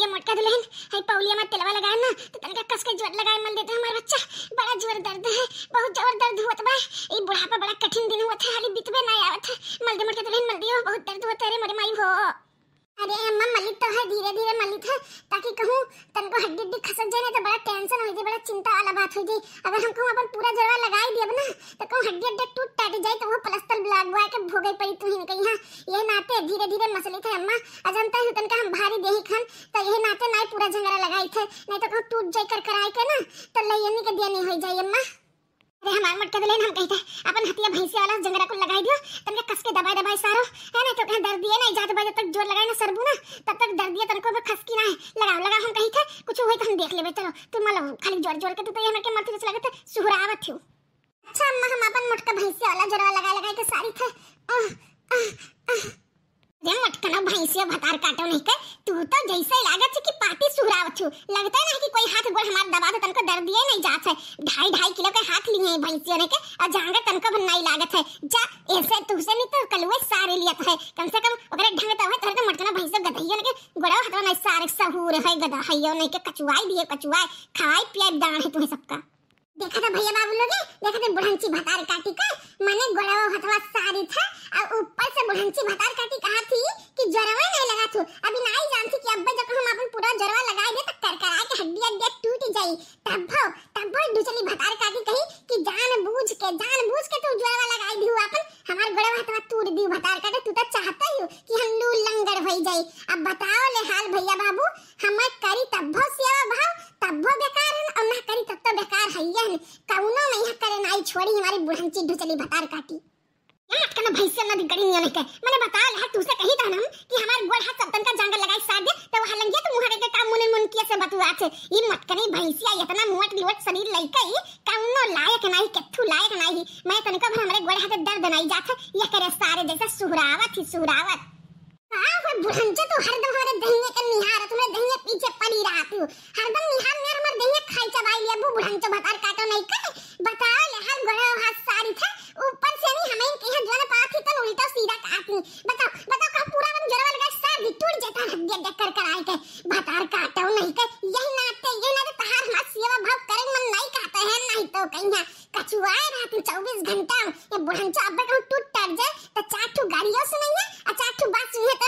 ये मोटका दुल्हन है पौलिया मत तिलवा लगाए ना तो तनका कस के जोर लगाए मल देते हमारा बच्चा बड़ा जोर दर्द है बहुत जोर दर्द हुआ बा ये बुढ़ापा बड़ा कठिन दिन हुआ था हाली बीतवे ना आवत मल दे मोटका दुल्हन मल दियो बहुत दर्द होता है रे मरे माई हो अरे अम्मा मलित तो है धीरे धीरे मलित है ताकि कहूँ तन को हड्डी हड्डी खसक जाए तो बड़ा टेंशन हो जाए बड़ा चिंता वाला बात हो जाए अगर हम कहूँ अपन पूरा जरवा ही दिया ना तो कहूँ हड्डी हड्डी टूट टाट जाए तो वो प्लस्तर लगवा के भोगे पड़ी तू ही कहीं हाँ यही नाते धीरे धीरे मसलित है अम्मा अजनता ही तनका हम भारी देही खन तो यही नाते ना पूरा झगड़ा लगाई थे नहीं तो कहूँ टूट जाए कर कराए के ना तो लयनी के दिया नहीं हो जाए अम्मा अरे हमार हाँ, मत तो कर दिले हम कहते अपन हतिया भैंसी वाला जंगरा को लगाई दियो के कस के दबाए दबाए सारो है ना तो कहां दर्द दिए ना इजाजत बजे तक जोर लगाए ना सरबू ना तब तक दर्द दिए तनको में खसकी ना है लगाओ लगाओ हम कहिते कुछ हुई तो हम देख लेबे चलो तू मतलब खाली जोर जोर के तू तो ये हमके मरते जैसे लगत आवत थियो अच्छा अम्मा हम अपन मटका भैंसी वाला जरा लगा लगा के सारी थे आह आह आह रे मटका ना भैंसी भतार काटो नहीं के तू तो जैसे लागत छ कि पार्टी सुहराव छु लगता है ना कि कोई हाथ गोल हमार दबा दे तनको दर्द दिए नहीं जात है ढाई ढाई किलो के हाथ लिए हैं भैंसियों ने के और जांगर तनको भी नहीं लागत है जा ऐसे तू से नहीं तो कलवे सारे लियत है कम से कम अगर ढंग तो है तो, तो मटकना भैंसो गधइयो ने के गोड़ा हटवा नहीं सारे सहूर है है यो नहीं के कचुआई दिए कचुआई खाई पिए दान है तुम्हें सबका देखा था भैया बाबू लोगे देखा था बुढ़ंची भतार काटी का मैंने गोड़ा हटवा सारी था और ऊपर से बुढ़ंची भतार काटी कहा थी कि हमर करी तब्बो सेवा भाव तब्बो बेकार है और ना करी तब तो, तो बेकार है ये कौनो में यह करे नाई छोड़ी हमारी चिड्ढ चली भतार काटी यार अटकना भैंसे ना दिगड़ी नहीं होने मैंने बता ले तू से कही था ना कि हमारे गोल हाथ सत्तन का जांगर लगाई साथ दे तो हलंगे तो मुहरे के काम मुने मुन किया से बतुआ छे ई मटकनी भैंसिया इतना मोट लोट शरीर लइकई कौनो लायक नहीं केथु लायक नहीं मैं तनिको हमारे गोड़ हाथ दर्द नहीं जात ये करे सारे जैसे सुहरावत ही सुहरावत बुढ़ंचे तो हरदम हमारे दहिये के निहार तुमरे दहिये पीछे पड़ी रहती हो हरदम निहार ने हमर दहिये खाई चबाई लिया बु बुढ़ंचे बतार काटो नहीं करे बताओ ले हर गड़े हाथ सारी था ऊपर से नहीं हमें के हद वाला पाथ ही तन उल्टा सीधा काटनी बताओ बताओ का पूरा हम जरवल का साथ भी टूट जाता हद दे दे कर कर आए के बतार काटो नहीं करे यही नाते ये ना तहार हाथ सेवा भाव करे मन नहीं कहते हैं नहीं तो कहीं कछुआ रहती 24 घंटा ये बुढ़ंचा अब टूट टट जाए तो चार ठो गाड़ियों से नहीं है चार ठो बात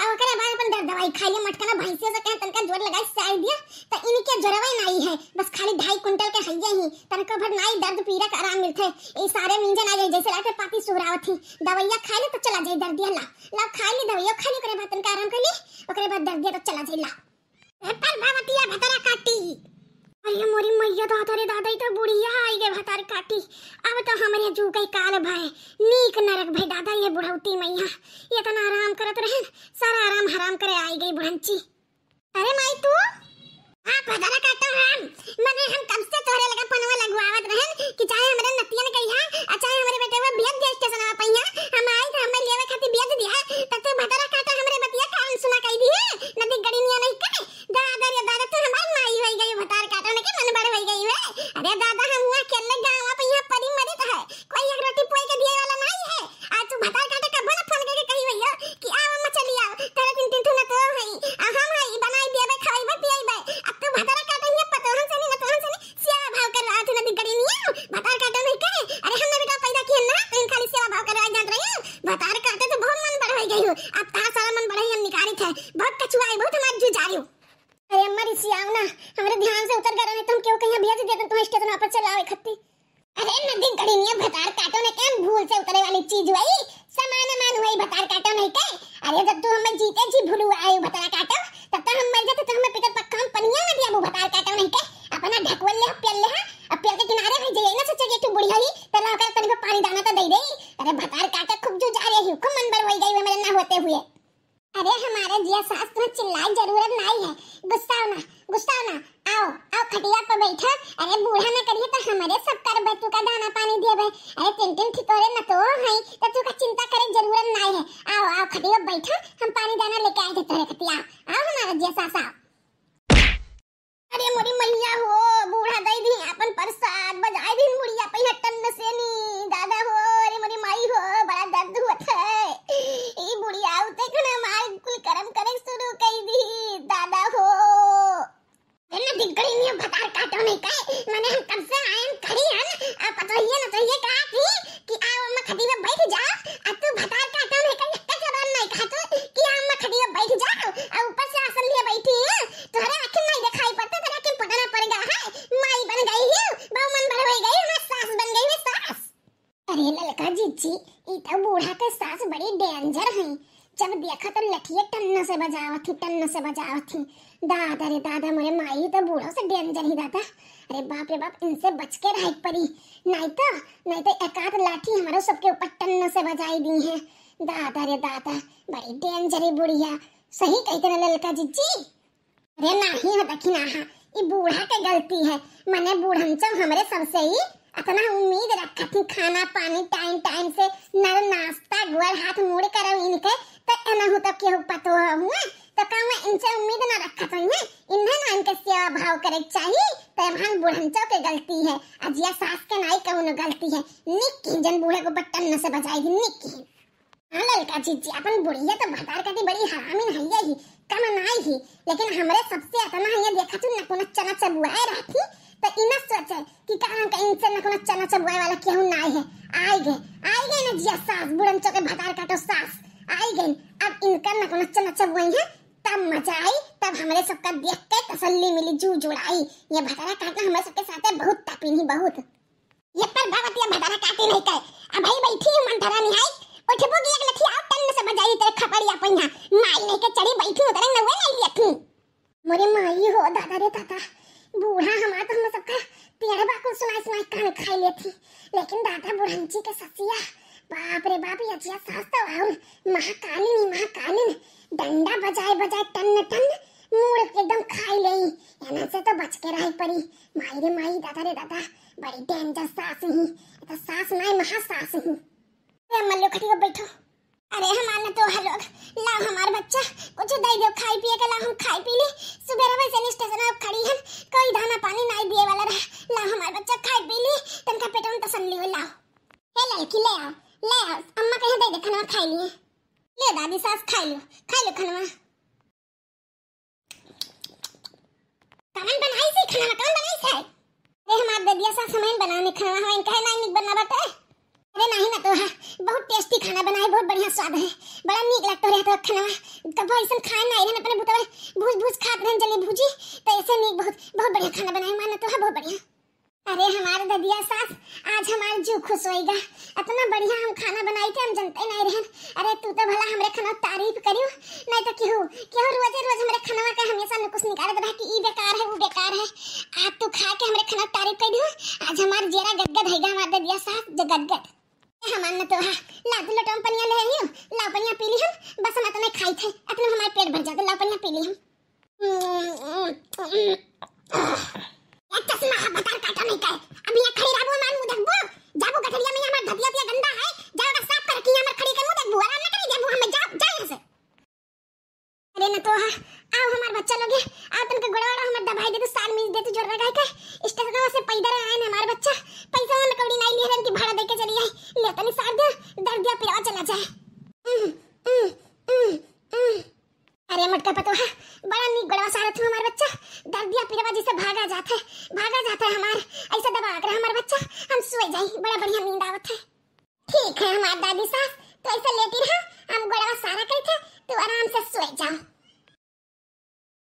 आ करे भाई अपन दर्द दवाई खा मटका ना भाई से से कहे तनका जोर लगाई साई दिया त तो इनके जरवे नहीं है बस खाली ढाई क्विंटल के हइया ही तनको भर नहीं दर्द पीरा का आराम मिलते ये सारे मिंजन आ जाई जैसे लाके पाती सुहरावत थी दवाइया खा ले तो चला जाई दर्दिया ला ला खा ले दवाइया खा ले ओकरे बाद तनका आराम कर ले ओकरे बाद दर्दिया तो चला जाए ला पर भावतिया भतरा काटी अरे मोरी मैया तो रे दादा तो बुढ़िया आई गए भतार काटी अब तो हमरे जू गई काल भाए नीक नरक भाई दादा ये बुढ़ौती मैया ये तो आराम करत रहे सारा आराम हराम करे आई गई बुढ़ंची अरे माई तू हां भतारा काटो हम मने हम कब से तोरे लगा पनवा लगवावत रहे कि चाहे हमरे नतिया ने कहिया अच्छा चाहे हमरे बेटे वो भेज दे स्टेशन पे पहिया हम आई तो हमें लेवे खाती भेज दिया त तू भतारा काटो 買って。अरे टिमटिम ठिकोरे न तो हई त तू का चिंता करे जरूरत नाही है आओ आओ खटिया बैठो हम पानी दाना लेके आए थे तोरे खटिया आओ हमारा जिया सासा अरे मोरी मैया हो बूढ़ा दई दी अपन प्रसाद बजाई दी मुड़िया पे टन से नी दादा हो अरे मोरी माई हो बड़ा दर्द हुआ खड़ी हो बैठ जा और ऊपर से आसन लिए बैठी है तुम्हारे आंखें नहीं दिखाई पड़ते तेरे आंखें पटना पड़ गया है माई बन गई है बहु मन भर गई है हमारी सास बन गई है सास अरे ललका जीजी ई तो बूढ़ा के सास बड़ी डेंजर है जब देखा तो लठिए टन्ना से बजावत थी टन्ना से बजावत थी दादा रे दादा मेरे माई तो बूढ़ो से डेंजर ही दादा अरे बाप रे बाप इनसे बच के रह पड़ी नहीं तो नहीं तो एकाध लाठी हमारे सबके ऊपर टन्ना से बजाई दी है दादा रे दादा बड़ी डेंजर है बुढ़िया सही कहते ना ललका जीजी अरे नहीं हो दखी ना हा ये बूढ़ा के गलती है मैंने बूढ़न चो हमरे सबसे ही अतना उम्मीद रखा थी खाना पानी टाइम टाइम से नर नाश्ता गोल हाथ मोड़ कर इनके तो एना हो तो केहू पतो हुआ तो का मैं इनसे उम्मीद ना रखा था तो, ना इन्हें ना इनके सेवा भाव करे चाहिए तो बूढ़न चो के गलती है अजिया सास के नाई कौन गलती है निक जन बूढ़े को बटन न से बजाएगी निक हाँ ललका जीजी अपन बुढ़िया तो भटार कती बड़ी हरामिन हइया ही कम नाई ही लेकिन हमरे सबसे अतना हइया देखा तू नकुन चना चबुआए रहती तो इना सोचे कि कहां कहीं से नकुन चना चबुआए वाला केहू नाई है आई गए आई गए ना जिया सास बुढ़न चके भटार काटो सास आई गए अब इनका नकुन चना चबुआई है तब मजा आई तब हमरे सबका देख के तसल्ली मिली जू जुड़ाई ये भटारा काटना हमरे सबके साथ बहुत तापीनी बहुत ये पर भगवतिया भटारा काटे नहीं कहे अब भाई बैठी हूं मंथरा निहाई उठबो ना माई चढ़ी बैठी लिया थी मोरे माई हो दादा रे दादा बूढ़ा तो हम सबका को कान खाई थी लेकिन दादा बुढ़ंची के ससिया बाप रे बाप यजिया सास तो डंडा बजाए बजाए टन टन इसलिए सुबह से स्टेशन अब खड़ी हम कोई दाना पानी ना दिए वाला रहा ला हमारे बच्चा खाए पी ली तनका पेट में तसल्ली हुई लाओ हे लड़की ले आओ ले आओ अम्मा कहीं दे दे खाना खा लिए ले दादी सास खा लो खा लो खाना कमन बनाई से खाना कमन बनाई से अरे हमार ददिया सास हमें बनाने खाना हमें कहे नहीं बनावत है अरे नहीं ना तो है बहुत टेस्टी खाना बनाए बहुत बढ़िया स्वाद है बड़ा नीक लगता रहे तो खाना कब ऐसा खाए ना रहन अपने बुतवे भूज भूज खात रहे जले भूजी तो ऐसे नीक बहुत बहुत बढ़िया खाना बनाए माना तो है बहुत बढ़िया अरे हमारे ददिया सास आज हमारे जू खुश होएगा इतना बढ़िया हम खाना बनाई थे हम जनते नहीं रहे अरे तू तो भला हमरे खाना तारीफ करियो नहीं तो क्यों क्यों रोज रोज हमरे खाना का हमेशा नुकुस निकाल दे कि ई बेकार है वो बेकार है आज तू खा के हमरे खाना तारीफ कर दियो आज हमार जेरा गदगद हैगा हमारे ददिया सास जो गदगद हाँ मानना तो है ला दो लोटा पनिया ले आइयो लाओ पनिया पी ली हम बस हम तो नहीं खाई थे अतने हमारे पेट भर जाते तो लाओ पनिया पी ली हम चश्मा हाँ बता काटा नहीं कहे अभी यहाँ खड़ी रहबो मान मुदक वो जाबो गठरिया में हमार धबिया पिया गंदा है जाओ साफ करके हमार खड़ी कर मटका पतो है बड़ा नीक गड़वा सारत हमार बच्चा डर दर्दिया पिरवा से भागा जाता है भागा जाता है हमार ऐसा दबा आकर हमार बच्चा हम सोए जाए बड़ा बढ़िया नींद आवत है ठीक है हमार दादी साहब तो ऐसा लेटी रहा हम गड़वा सारा करते तू आराम से सोए जाओ